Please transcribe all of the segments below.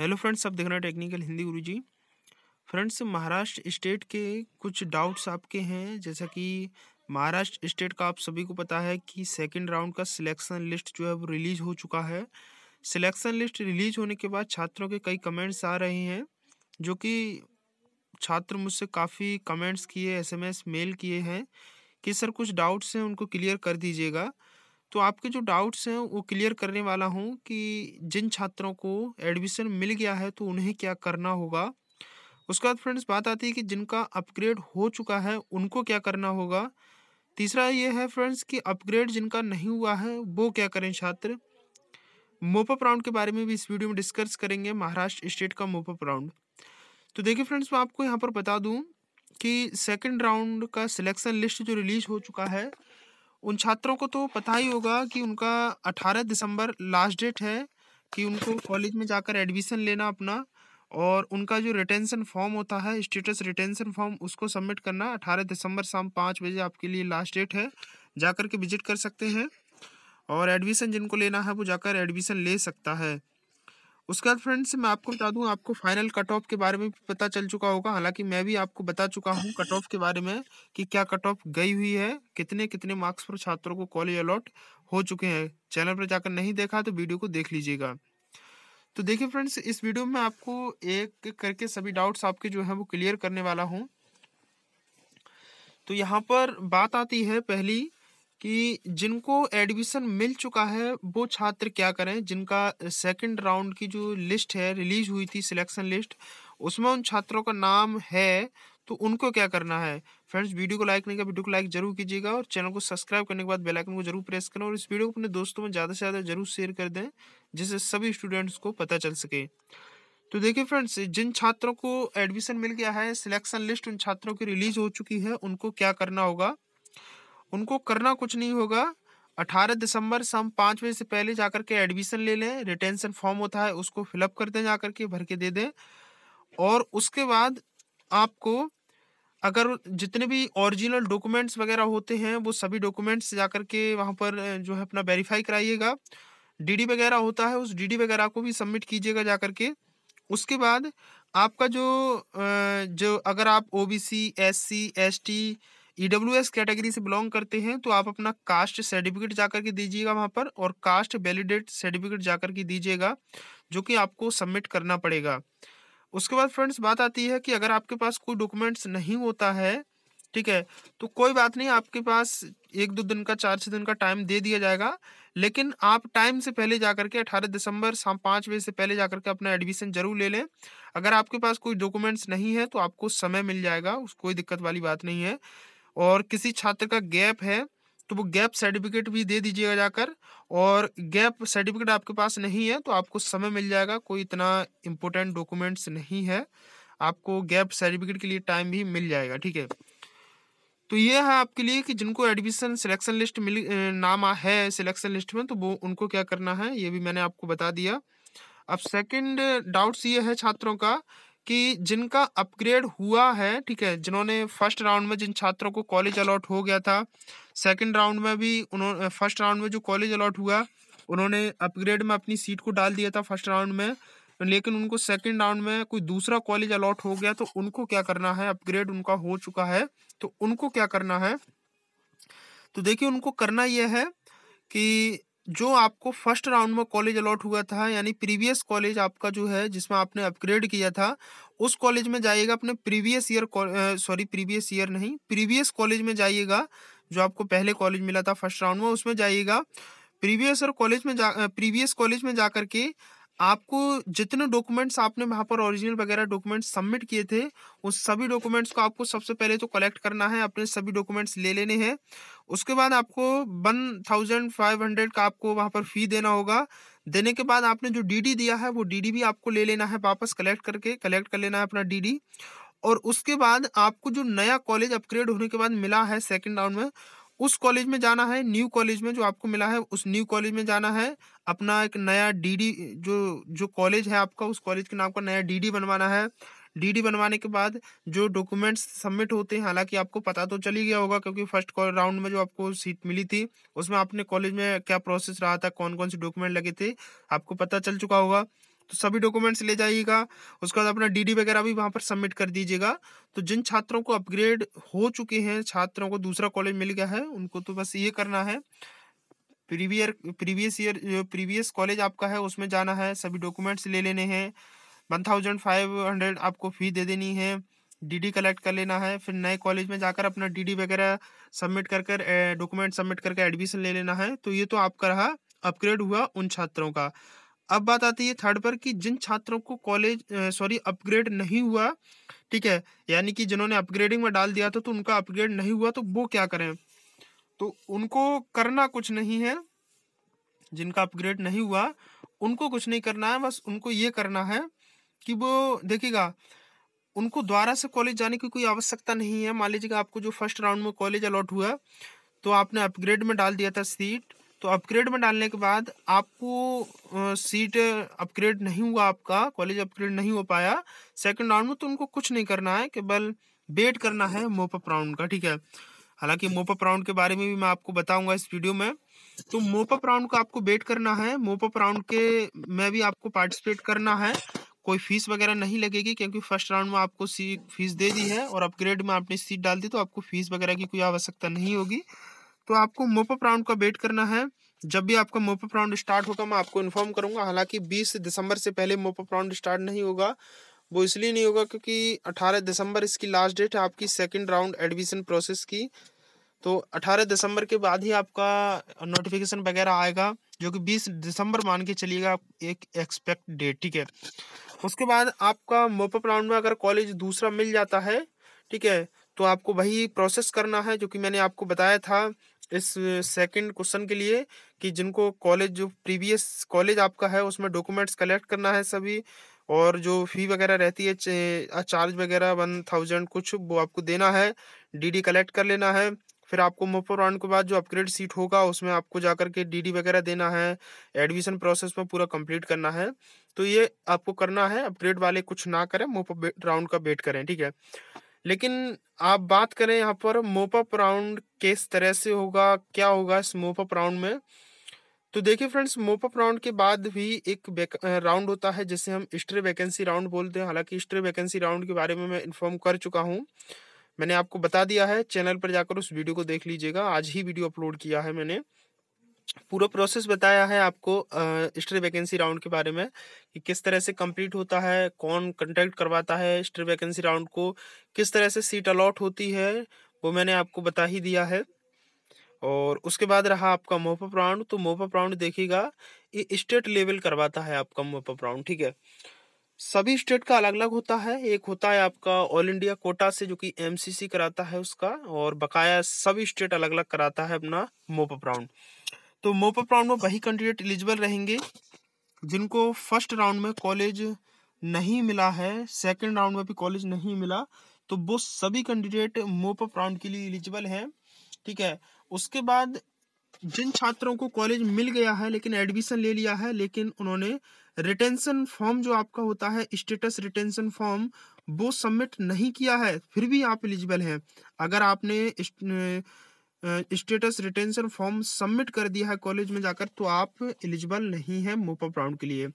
hello friends आप देख रहे हैं टेक्निकल हिंदी गुरु जी फ्रेंड्स महाराष्ट्र स्टेट के कुछ डाउट्स आपके हैं जैसा कि महाराष्ट्र स्टेट का आप सभी को पता है कि सेकंड राउंड का सिलेक्शन लिस्ट जो है वो रिलीज हो चुका है सिलेक्शन लिस्ट रिलीज होने के बाद छात्रों के कई कमेंट्स आ रहे हैं जो कि छात्र मुझसे काफ़ी कमेंट्स किए एसएमएस मेल किए हैं कि सर कुछ डाउट्स हैं उनको क्लियर कर दीजिएगा तो आपके जो डाउट्स हैं वो क्लियर करने वाला हूँ कि जिन छात्रों को एडमिशन मिल गया है तो उन्हें क्या करना होगा उसके बाद फ्रेंड्स बात आती है कि जिनका अपग्रेड हो चुका है उनको क्या करना होगा तीसरा ये है फ्रेंड्स कि अपग्रेड जिनका नहीं हुआ है वो क्या करें छात्र मोपअप राउंड के बारे में भी इस वीडियो में डिस्कस करेंगे महाराष्ट्र स्टेट का मोपअप राउंड तो देखिए फ्रेंड्स मैं आपको यहाँ पर बता दूँ कि सेकंड राउंड का सिलेक्शन लिस्ट जो रिलीज हो चुका है उन छात्रों को तो पता ही होगा कि उनका 18 दिसंबर लास्ट डेट है कि उनको कॉलेज में जाकर एडमिशन लेना अपना और उनका जो रिटेंशन फॉर्म होता है स्टेटस रिटेंशन फॉर्म उसको सबमिट करना 18 दिसंबर शाम पाँच बजे आपके लिए लास्ट डेट है जाकर के विजिट कर सकते हैं और एडमिशन जिनको लेना है वो जाकर एडमिशन ले सकता है उसके बाद फ्रेंड्स मैं आपको बता दूं आपको फाइनल कट ऑफ के बारे में पता चल चुका होगा हालांकि मैं भी आपको बता चुका हूं कट ऑफ के बारे में कि क्या कट ऑफ गई हुई है कितने कितने मार्क्स पर छात्रों को कॉलेज अलॉट हो चुके हैं चैनल पर जाकर नहीं देखा तो वीडियो को देख लीजिएगा तो देखिए फ्रेंड्स इस वीडियो में आपको एक करके सभी डाउट्स आपके जो है वो क्लियर करने वाला हूँ तो यहाँ पर बात आती है पहली कि जिनको एडमिशन मिल चुका है वो छात्र क्या करें जिनका सेकंड राउंड की जो लिस्ट है रिलीज हुई थी सिलेक्शन लिस्ट उसमें उन छात्रों का नाम है तो उनको क्या करना है फ्रेंड्स वीडियो को लाइक नहीं किया वीडियो को लाइक जरूर कीजिएगा और चैनल को सब्सक्राइब करने के बाद बेल आइकन को जरूर प्रेस करें और इस वीडियो को अपने दोस्तों में ज़्यादा से ज़्यादा जरूर शेयर कर दें जिससे सभी स्टूडेंट्स को पता चल सके तो देखिए फ्रेंड्स जिन छात्रों को एडमिशन मिल गया है सिलेक्शन लिस्ट उन छात्रों की रिलीज हो चुकी है उनको क्या करना होगा उनको करना कुछ नहीं होगा अठारह दिसंबर शाम पाँच बजे से पहले कर के एडमिशन ले लें रिटेंशन फॉर्म होता है उसको फिलअप कर दें जा के भर के दे दें और उसके बाद आपको अगर जितने भी ओरिजिनल डॉक्यूमेंट्स वगैरह होते हैं वो सभी डॉक्यूमेंट्स जाकर के वहाँ पर जो है अपना वेरीफाई कराइएगा डीडी वगैरह होता है उस डीडी वगैरह को भी सबमिट कीजिएगा जा कर के उसके बाद आपका जो जो अगर आप OBC SC ST EWS category से बिलोंग करते हैं तो आप अपना कास्ट सर्टिफिकेट जाकर के दीजिएगा वहाँ पर और कास्ट वैलिडेट सर्टिफिकेट जाकर के दीजिएगा जो कि आपको सबमिट करना पड़ेगा उसके बाद फ्रेंड्स बात आती है कि अगर आपके पास कोई डॉक्यूमेंट्स नहीं होता है ठीक है तो कोई बात नहीं आपके पास एक दो दिन का चार छः दिन का टाइम दे दिया जाएगा लेकिन आप टाइम से पहले जा करके अठारह दिसंबर शाम पाँच बजे से पहले जा करके अपना एडमिशन जरूर ले लें अगर आपके पास कोई डॉक्यूमेंट्स नहीं है तो आपको समय मिल जाएगा उस कोई दिक्कत वाली बात नहीं है और किसी छात्र का गैप है तो वो गैप सर्टिफिकेट भी दे दीजिएगा जाकर और गैप सर्टिफिकेट आपके पास नहीं है तो आपको समय मिल जाएगा कोई इतना इम्पोर्टेंट डॉक्यूमेंट्स नहीं है आपको गैप सर्टिफिकेट के लिए टाइम भी मिल जाएगा ठीक है तो ये है आपके लिए कि जिनको एडमिशन सिलेक्शन लिस्ट मिल नाम है सिलेक्शन लिस्ट में तो वो उनको क्या करना है ये भी मैंने आपको बता दिया अब सेकंड डाउट्स ये है छात्रों का कि जिनका अपग्रेड हुआ है ठीक है जिन्होंने फर्स्ट राउंड में जिन छात्रों को कॉलेज अलॉट हो गया था सेकंड राउंड में भी उन्होंने फर्स्ट राउंड में जो कॉलेज अलॉट हुआ उन्होंने अपग्रेड में अपनी सीट को डाल दिया था फर्स्ट राउंड में लेकिन उनको सेकंड राउंड में कोई दूसरा कॉलेज अलॉट हो गया तो उनको क्या करना है अपग्रेड उनका हो चुका है तो उनको क्या करना है तो देखिए उनको करना यह है कि जो आपको फर्स्ट राउंड में कॉलेज अलॉट हुआ था यानी प्रीवियस कॉलेज आपका जो है जिसमें आपने अपग्रेड किया था उस कॉलेज में जाइएगा अपने previous year sorry previous year नहीं प्रीवियस कॉलेज में जाइएगा जो आपको पहले कॉलेज मिला था फर्स्ट राउंड में उसमें जाइएगा प्रीवियस और कॉलेज में जा प्रीवियस कॉलेज में जा करके के आपको जितने डॉक्यूमेंट्स आपने वहाँ पर ओरिजिनल वगैरह डॉक्यूमेंट्स सबमिट किए थे उन सभी डॉक्यूमेंट्स को आपको सबसे पहले तो कलेक्ट करना है अपने सभी डॉक्यूमेंट्स ले लेने हैं उसके बाद आपको वन थाउजेंड फाइव हंड्रेड का आपको वहाँ पर फ़ी देना होगा देने के बाद आपने जो डीडी दिया है वो डीडी भी आपको ले लेना है वापस कलेक्ट करके कलेक्ट कर लेना है अपना डीडी और उसके बाद आपको जो नया कॉलेज अपग्रेड होने के बाद मिला है सेकेंड राउंड में उस कॉलेज में जाना है न्यू कॉलेज में जो आपको मिला है उस न्यू कॉलेज में जाना है अपना एक नया डीडी जो जो कॉलेज है आपका उस कॉलेज के नाम का नया डीडी बनवाना है डीडी बनवाने के बाद जो डॉक्यूमेंट्स सबमिट होते हैं हालांकि आपको पता तो चल ही गया होगा क्योंकि फर्स्ट राउंड में जो आपको सीट मिली थी उसमें आपने कॉलेज में क्या प्रोसेस रहा था कौन कौन से डॉक्यूमेंट लगे थे आपको पता चल चुका होगा तो सभी डॉक्यूमेंट्स ले जाइएगा उसके बाद अपना डीडी वगैरह भी वहाँ पर सबमिट कर दीजिएगा तो जिन छात्रों को अपग्रेड हो चुके हैं छात्रों को दूसरा कॉलेज मिल गया है उनको तो बस ये करना है प्रीवियर प्रीवियस ईयर जो प्रीवियस कॉलेज आपका है उसमें जाना है सभी डॉक्यूमेंट्स ले लेने हैं वन थाउजेंड फाइव हंड्रेड आपको फ़ी दे देनी है डीडी कलेक्ट कर लेना है फिर नए कॉलेज में जाकर अपना डीडी वगैरह सबमिट कर कर डॉक्यूमेंट सबमिट करके एडमिशन ले लेना है तो ये तो आपका रहा अपग्रेड हुआ उन छात्रों का अब बात आती है थर्ड पर कि जिन छात्रों को कॉलेज सॉरी अपग्रेड नहीं हुआ ठीक है यानी कि जिन्होंने अपग्रेडिंग में डाल दिया था तो उनका अपग्रेड नहीं हुआ तो वो क्या करें तो उनको करना कुछ नहीं है जिनका अपग्रेड नहीं हुआ उनको कुछ नहीं करना है बस उनको ये करना है कि वो देखिएगा उनको दोबारा से कॉलेज जाने की कोई आवश्यकता नहीं है मान लीजिएगा आपको जो फर्स्ट राउंड में कॉलेज अलॉट हुआ तो आपने अपग्रेड में डाल दिया था सीट तो अपग्रेड में डालने के बाद आपको सीट अपग्रेड नहीं हुआ आपका कॉलेज अपग्रेड नहीं हो पाया सेकंड राउंड में तो उनको कुछ नहीं करना है केवल वेट करना है मोपअप राउंड का ठीक है हालांकि मोपअप राउंड के बारे में भी मैं आपको बताऊंगा इस वीडियो में तो मोपअप राउंड का आपको वेट करना है मोपअप राउंड के में भी आपको पार्टिसिपेट करना है कोई फीस वगैरह नहीं लगेगी क्योंकि फर्स्ट राउंड में आपको सी फीस दे दी है और अपग्रेड में आपने सीट डाल दी तो आपको फीस वगैरह की कोई आवश्यकता नहीं होगी तो आपको मोपअप राउंड का वेट करना है जब भी आपका मोपअप राउंड स्टार्ट होगा मैं आपको इन्फॉर्म करूंगा हालांकि 20 दिसंबर से पहले मोपअप राउंड स्टार्ट नहीं होगा वो इसलिए नहीं होगा क्योंकि 18 दिसंबर इसकी लास्ट डेट है आपकी सेकंड राउंड एडमिशन प्रोसेस की तो 18 दिसंबर के बाद ही आपका नोटिफिकेशन वगैरह आएगा जो कि 20 दिसंबर मान के चलिएगा एक एक्सपेक्ट डेट ठीक है उसके बाद आपका मोपअप राउंड में अगर कॉलेज दूसरा मिल जाता है ठीक है तो आपको वही प्रोसेस करना है जो कि मैंने आपको बताया था इस सेकंड क्वेश्चन के लिए कि जिनको कॉलेज जो प्रीवियस कॉलेज आपका है उसमें डॉक्यूमेंट्स कलेक्ट करना है सभी और जो फी वगैरह रहती है चार्ज वगैरह वन थाउजेंड कुछ वो आपको देना है डीडी कलेक्ट कर लेना है फिर आपको मोफर राउंड के बाद जो अपग्रेड सीट होगा उसमें आपको जाकर के डीडी वगैरह देना है एडमिशन प्रोसेस में पूरा कंप्लीट करना है तो ये आपको करना है अपग्रेड वाले कुछ ना करें मोफर राउंड का वेट करें ठीक है लेकिन आप बात करें यहाँ पर मोपअप राउंड किस तरह से होगा क्या होगा इस मोपअप राउंड में तो देखिए फ्रेंड्स मोपअप राउंड के बाद भी एक राउंड होता है जिसे हम स्ट्रे वैकेंसी राउंड बोलते हैं हालांकि स्ट्रे वैकेंसी राउंड के बारे में मैं इन्फॉर्म कर चुका हूँ मैंने आपको बता दिया है चैनल पर जाकर उस वीडियो को देख लीजिएगा आज ही वीडियो अपलोड किया है मैंने पूरा प्रोसेस बताया है आपको स्ट्री वैकेंसी राउंड के बारे में कि किस तरह से कंप्लीट होता है कौन कंटेक्ट करवाता है स्ट्री वैकेंसी राउंड को किस तरह से सीट अलॉट होती है वो मैंने आपको बता ही दिया है और उसके बाद रहा आपका मोपअप राउंड तो मोपअप राउंड देखिएगा ये स्टेट लेवल करवाता है आपका मोपअप राउंड ठीक है सभी स्टेट का अलग अलग होता है एक होता है आपका ऑल इंडिया कोटा से जो कि एमसीसी कराता है उसका और बकाया सभी स्टेट अलग अलग कराता है अपना मोपअप राउंड तो मोपअप राउंड में वही कैंडिडेट एलिजिबल रहेंगे जिनको फर्स्ट राउंड में कॉलेज नहीं मिला है सेकंड राउंड में भी कॉलेज नहीं मिला तो वो सभी कैंडिडेट मोपअप राउंड के लिए एलिजिबल हैं ठीक है उसके बाद जिन छात्रों को कॉलेज मिल गया है लेकिन एडमिशन ले लिया है लेकिन उन्होंने रिटेंशन फॉर्म जो आपका होता है स्टेटस रिटेंशन फॉर्म वो सबमिट नहीं किया है फिर भी आप एलिजिबल हैं अगर आपने स्टेटस रिटेंशन फॉर्म सबमिट कर दिया है कॉलेज में जाकर तो आप एलिजिबल नहीं है मोपअप राउंड के लिए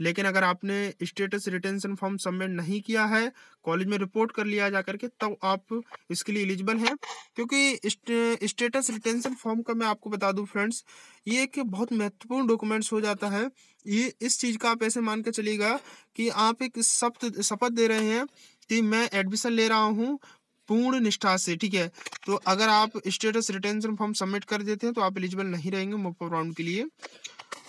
लेकिन अगर आपने स्टेटस रिटेंशन फॉर्म सबमिट नहीं किया है कॉलेज में रिपोर्ट कर लिया जाकर के तब तो आप इसके लिए एलिजिबल हैं क्योंकि स्टेटस रिटेंशन फॉर्म का मैं आपको बता दूं फ्रेंड्स ये एक बहुत महत्वपूर्ण डॉक्यूमेंट्स हो जाता है ये इस चीज़ का आप ऐसे मान के चलिएगा कि आप एक शपथ शपथ दे रहे हैं कि मैं एडमिशन ले रहा हूँ पूर्ण निष्ठा से ठीक है तो अगर आप स्टेटस रिटेंशन फॉर्म सबमिट कर देते हैं तो आप एलिजिबल नहीं रहेंगे मोपो राउंड के लिए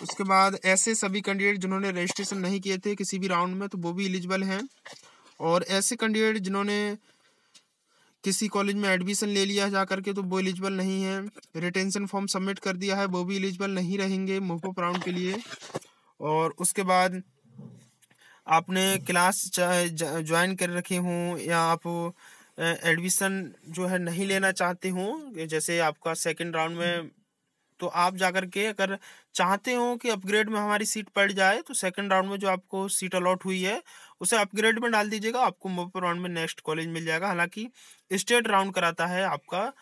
उसके बाद ऐसे सभी कैंडिडेट जिन्होंने रजिस्ट्रेशन नहीं किए थे किसी भी राउंड में तो वो भी एलिजिबल हैं और ऐसे कैंडिडेट जिन्होंने किसी कॉलेज में एडमिशन ले लिया जा करके तो वो एलिजिबल नहीं है रिटेंशन फॉर्म सबमिट कर दिया है वो भी एलिजिबल नहीं रहेंगे मोपो राउंड के लिए और उसके बाद आपने क्लास ज्वाइन कर रखे हों या आप एडमिशन जो है नहीं लेना चाहते हो जैसे आपका सेकंड राउंड में तो आप जा कर के अगर चाहते हो कि अपग्रेड में हमारी सीट पड़ जाए तो सेकंड राउंड में जो आपको सीट अलॉट हुई है उसे अपग्रेड में डाल दीजिएगा आपको मोपर राउंड में नेक्स्ट कॉलेज मिल जाएगा हालांकि स्टेट राउंड कराता है आपका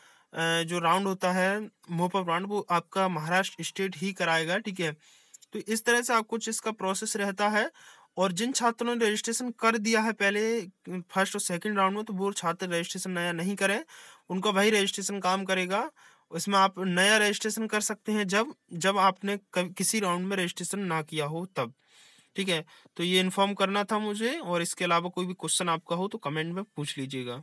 जो राउंड होता है मोपर राउंड वो आपका महाराष्ट्र स्टेट ही कराएगा ठीक है तो इस तरह से आपको इसका प्रोसेस रहता है और जिन छात्रों ने रजिस्ट्रेशन कर दिया है पहले फर्स्ट और सेकंड राउंड में तो वो छात्र रजिस्ट्रेशन नया नहीं करें उनका वही रजिस्ट्रेशन काम करेगा इसमें आप नया रजिस्ट्रेशन कर सकते हैं जब जब आपने किसी राउंड में रजिस्ट्रेशन ना किया हो तब ठीक है तो ये इन्फॉर्म करना था मुझे और इसके अलावा कोई भी क्वेश्चन आपका हो तो कमेंट में पूछ लीजिएगा